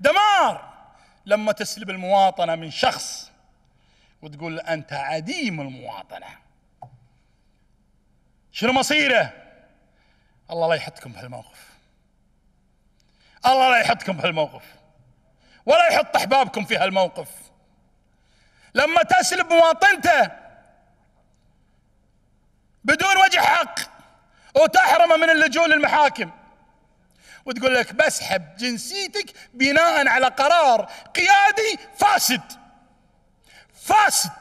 دمار لما تسلب المواطنة من شخص وتقول أنت عديم المواطنة شنو مصيره الله لا يحطكم بهالموقف الله لا يحطكم بهالموقف ولا يحط أحبابكم في هالموقف لما تسلب مواطنته بدون وجه حق وتحرمه من اللجوء للمحاكم وتقول لك بسحب جنسيتك بناء على قرار قيادي فاسد فاسد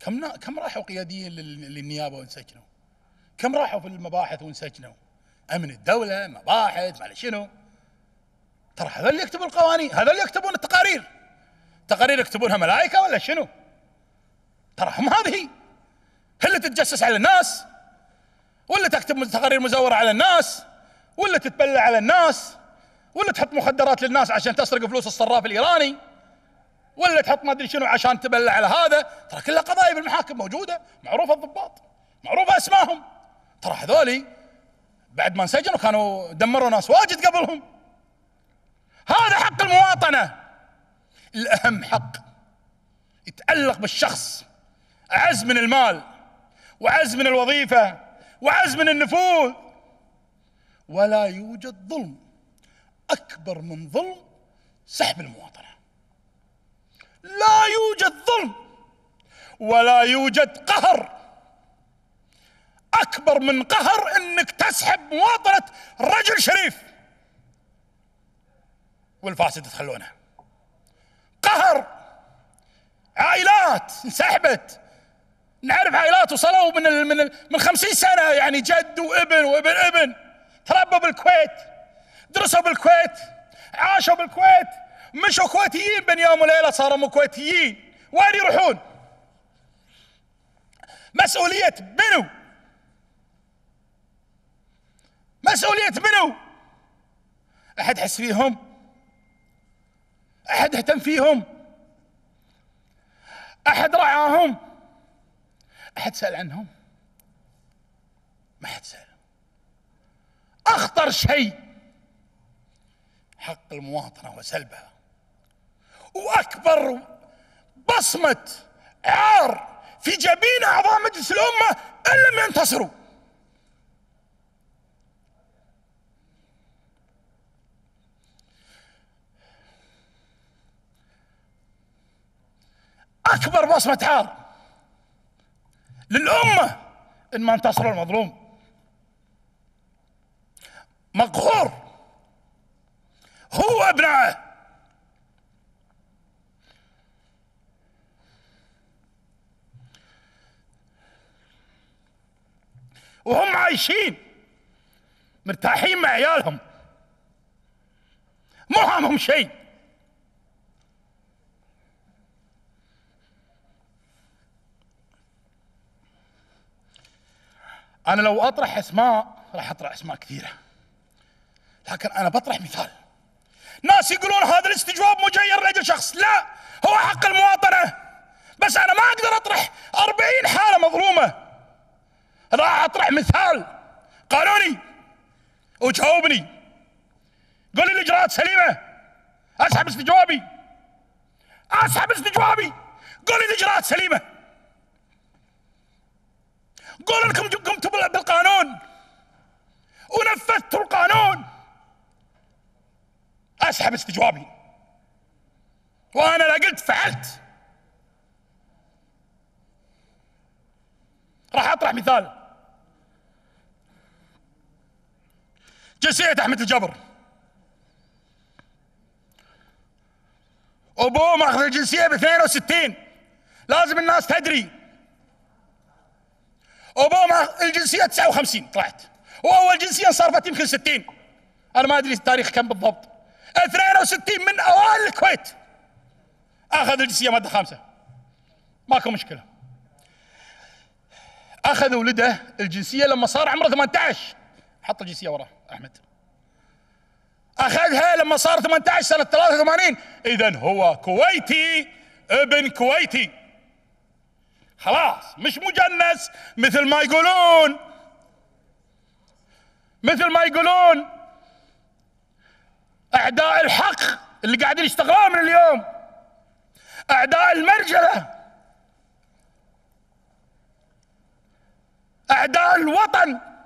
كم نا... كم راحوا قياديين لل... للنيابه وانسجنوا؟ كم راحوا في المباحث وانسجنوا؟ امن الدوله، مباحث، ما شنو؟ ترى هذول اللي يكتبون القوانين، هذول اللي يكتبون التقارير. تقارير يكتبونها ملائكه ولا شنو؟ ترى هم هذه هي اللي تتجسس على الناس ولا تكتب تقارير مزورة على الناس ولا تتبلى على الناس ولا تحط مخدرات للناس عشان تسرق فلوس الصراف الإيراني ولا تحط ما أدري شنو عشان تبلى على هذا ترى كلها قضايا بالمحاكم موجودة معروفة الضباط معروفة أسمائهم ترى هذولي بعد ما انسجنوا كانوا دمروا ناس واجد قبلهم هذا حق المواطنة الأهم حق يتألق بالشخص أعز من المال وأعز من الوظيفة وعز من النفوذ ولا يوجد ظلم أكبر من ظلم سحب المواطنة لا يوجد ظلم ولا يوجد قهر أكبر من قهر أنك تسحب مواطنة رجل شريف والفاسد تخلونه قهر عائلات انسحبت نعرف عائلات وصلوا من الـ من الـ من 50 سنه يعني جد وابن وابن ابن تربوا بالكويت درسوا بالكويت عاشوا بالكويت مشوا كويتيين بين يوم وليله صاروا مو كويتيين وين يروحون؟ مسؤوليه منو؟ مسؤوليه منو؟ احد حس فيهم احد اهتم فيهم احد رعاهم حد سأل عنهم ما حد سأل أخطر شيء حق المواطنة وسلبها وأكبر بصمة عار في جبين أعضاء مجلس الأمة إن لم ينتصروا أكبر بصمة عار للأمة إن ما انتصر المظلوم مقهور هو أبنائه وهم عايشين مرتاحين مع عيالهم مو همهم شيء انا لو اطرح اسماء راح اطرح اسماء كثيره لكن انا بطرح مثال ناس يقولون هذا الاستجواب مجير لاجل شخص لا هو حق المواطنه بس انا ما اقدر اطرح أربعين حاله مظلومه راح اطرح مثال قانوني وجاوبني قول لي الاجراءات سليمه اسحب استجوابي اسحب استجوابي قول لي الاجراءات سليمه اسحب استجوابي وانا لا قلت فعلت راح اطرح مثال جنسية احمد الجبر ابوه ماخذ الجنسية ب 62 لازم الناس تدري ابوه ماخذ الجنسيه 59 طلعت واول جنسيه صارفت يمكن 60 انا ما ادري التاريخ كم بالضبط 62 من اوائل الكويت اخذ الجنسيه ماده خامسه ماكو مشكله اخذ ولده الجنسيه لما صار عمره 18 حط الجنسيه وراه احمد اخذها لما صار 18 سنه 83 اذا هو كويتي ابن كويتي خلاص مش مجنس مثل ما يقولون مثل ما يقولون أعداء الحق اللي قاعدين يشتغلون من اليوم أعداء المرجلة أعداء الوطن